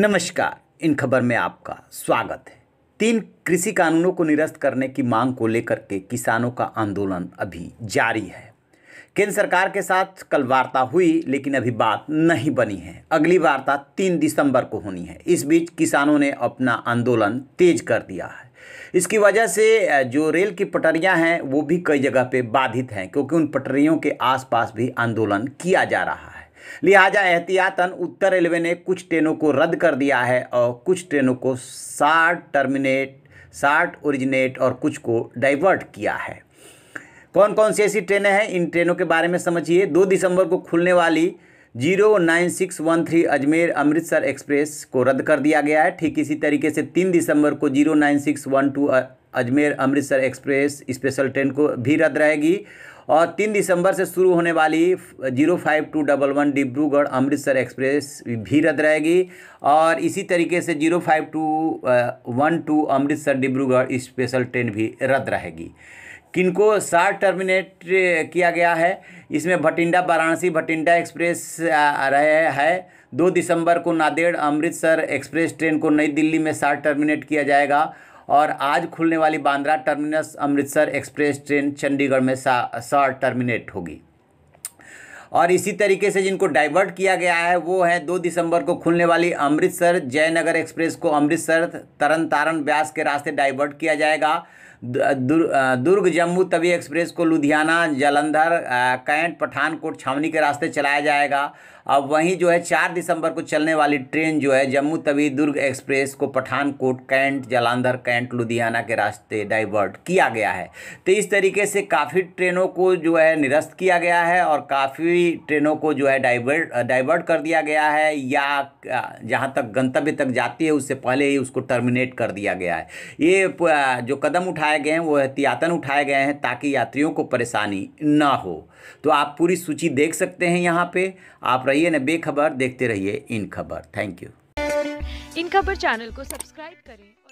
नमस्कार इन खबर में आपका स्वागत है तीन कृषि कानूनों को निरस्त करने की मांग को लेकर के किसानों का आंदोलन अभी जारी है केंद्र सरकार के साथ कल वार्ता हुई लेकिन अभी बात नहीं बनी है अगली वार्ता तीन दिसंबर को होनी है इस बीच किसानों ने अपना आंदोलन तेज कर दिया है इसकी वजह से जो रेल की पटरियां हैं वो भी कई जगह पे बाधित हैं क्योंकि उन पटरियों के आसपास भी आंदोलन किया जा रहा है लिहाजा एहतियातन उत्तर रेलवे ने कुछ ट्रेनों को रद्द कर दिया है और कुछ ट्रेनों को शार्ट टर्मिनेट शार्ट ओरिजिनेट और कुछ को डाइवर्ट किया है कौन कौन सी ऐसी ट्रेनें हैं इन ट्रेनों के बारे में समझिए दो दिसंबर को खुलने वाली zero nine six one three Ajmer Amritsar express को रद्द कर दिया गया है ठीक इसी तरीके से तीन दिसंबर को zero nine six one two Ajmer Amritsar express special train को भी रद्द रहेगी और तीन दिसंबर से शुरू होने वाली zero five two double one Dibrugarh Amritsar express भी रद्द रहेगी और इसी तरीके से zero five two one two Amritsar Dibrugarh special train भी रद्द रहेगी किनको शार्ट टर्मिनेट किया गया है इसमें भटिंडा वाराणसी भटिंडा एक्सप्रेस रहे है दो दिसंबर को नादेड़ अमृतसर एक्सप्रेस ट्रेन को नई दिल्ली में शार्ट टर्मिनेट किया जाएगा और आज खुलने वाली Bandra terminus Amritsar express train Chandigarh में शार्ट टर्मिनेट होगी और इसी तरीके से जिनको डाइवर्ट किया गया है वो है दो दिसंबर को खुलने वाली अमृतसर जयनगर एक्सप्रेस को अमृतसर तरन तारण ब्यास के रास्ते डाइवर्ट किया जाएगा दुर्ग जम्मू तवी एक्सप्रेस को लुधियाना जालंधर कैंट पठानकोट छावनी के रास्ते चलाया जाएगा अब वहीं जो है चार दिसंबर को चलने वाली ट्रेन जो है जम्मू तवी दुर्ग एक्सप्रेस को पठानकोट कैंट जालंधर कैंट लुधियाना के रास्ते डाइवर्ट किया गया है तो इस तरीके से काफ़ी ट्रेनों को जो है निरस्त किया गया है और काफ़ी ट्रेनों को जो है डाइवर्ट डाइवर्ट कर दिया गया है या जहाँ तक गंतव्य तक जाती है उससे पहले ही उसको टर्मिनेट कर दिया गया है ये जो कदम उठा उठाए गए हैं वो एहतियातन उठाए गए हैं ताकि यात्रियों को परेशानी ना हो तो आप पूरी सूची देख सकते हैं यहाँ पे आप रहिए ना बेखबर देखते रहिए इन खबर थैंक यू इन खबर चैनल को सब्सक्राइब करें